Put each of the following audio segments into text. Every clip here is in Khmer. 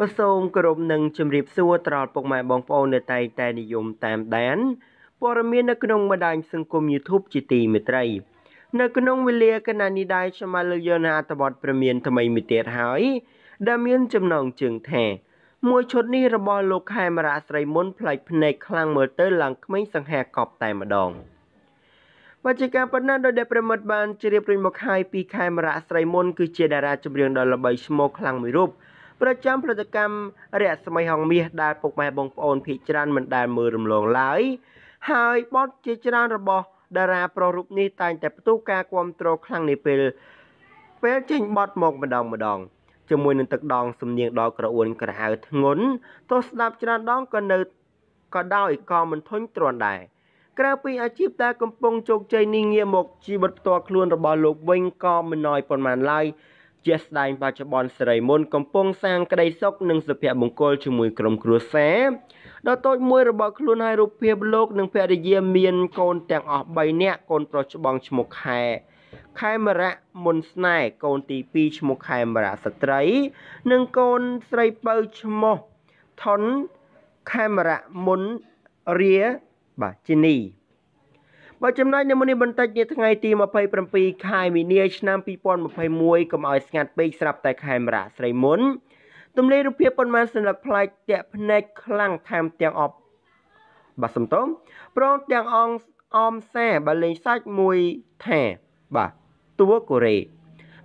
បាទសូមគោរពនិងជម្រាបសួរត្រល់ពុកម៉ែបងប្អូននៅតែតែនិយមតាមដានព័ត៌មាននៅក្នុងបណ្ដាញសង្គម YouTube ជាទីមេត្រី នៅក្នុងវេលាកណនីដែរខ្ញុំមកលើកយកនៅអត្ថបទព្រមាន ថ្មីមួយទៀតហើយ ដែលមានចំណងជើងថាមួយឈុតនេះរបស់លោកខេមរាស្រីមុនផ្លេចភ្នែកខ្លាំងមើលទៅឡើងក្មេងសង្ហាកប់តែម្ដងបច្ចុប្បន្នប៉ុណ្ណាដោយដែលប្រិមិត្តបានជ្រាបរួចមកហើយពីខេមរាស្រីមុនគឺជាតារាចម្រៀងដ៏ល្បីឈ្មោះខ្លាំងមួយរូបប្រចាំផលិតកម្មរយៈសម័យហងមាសដែលពុកម៉ែបងប្អូនភីច្រើនមិនដែលមើលរំលងឡើយហើយបទជាច្រើនរបស់តារាប្រុសរូបនេះតែងតែផ្ទុះការគ្រប់គ្រងខ្លាំងនាពេលពេលចេញបទមកម្ដងម្ដងជាមួយនឹងទឹកដងសំនៀងដ៏ក្រអួនក្រហៅធ្ងន់ទោះស្ដាប់ច្រើនដងក៏នៅក៏ដោយក៏មិនធុញទ្រាន់ដែរក្រៅពីអាជីពតាកំពុងជោគជ័យនេះងារមកជីវិតផ្ទាល់ខ្លួនរបស់លោកវិញក៏មិនណ້ອຍប៉ុន្មានឡើយជាស្ដែងបច្ចុប្បន្នសិរីមុនកំពុងសាងក្តីសុខនិងសុភមង្គលជាមួយក្រុមគ្រួសារដ៏តូចមួយរបស់ខ្លួនហើយរូបភាពលោកនិងភរិយាមានកូនទាំងអស់3នាក់កូនប្រុសច្បងឈ្មោះខែខេមរៈមុនស្នេហ៍កូនទី2ឈ្មោះខេមរៈស្ត្រី និងកូនស្រីពៅឈ្មោះថនខេមរៈមុនរាបាទជីនីបើចំណែកនៅមុននេះបន្តិចនាថ្ងៃទី27ខែមីនាឆ្នាំ2021កុំឲ្យស្ងាត់ពេកស្រាប់តែខេមរៈស្រីមុនទម្លាយរូបភាពប៉ុន្មានសញ្ញាប្លែកតាក់ភ្នែកខ្លាំងថែមទាំងអបបាទសំតោមព្រមទាំងអងអមសាបើលេងសាច់មួយថាបាទតួកូរ៉េ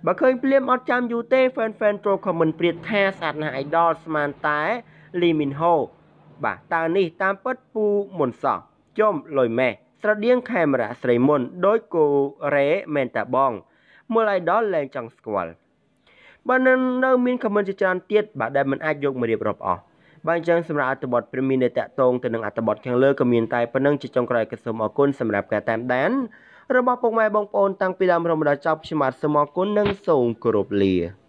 បើឃើញភ្លាមអត់ចាំយូរទេ fan fan troll comment ព្រាតថាសាត់ណា idol ស្មានតែ Lee Min Ho បាទតើនេះតាមពិតពូមុនសោះចំលុយម៉េះស្រដៀងខេមរៈស្រីមុនដោយគូរ៉េមែនតាបងមើលឲ្យដល់លែងចង់ស្គាល់បើនៅនៅមានខមមិនជាច្រើនទៀតបាទដែលមិនអាចយកមករៀបរាប់អស់បើអញ្ចឹងសម្រាប់អត្ថបទព្រមានដែលតាក់ទងទៅនឹងអត្ថបទខាងលើក៏មានតែប៉ុណ្ណឹងជាចុងក្រោយក៏សូមអរគុណសម្រាប់ការតាមដានរបស់ពុកម៉ែបងប្អូនតាំងពីដើមរហូតដល់ចប់ខ្ញុំបាទសូមអរគុណនិងសូមគោរពលា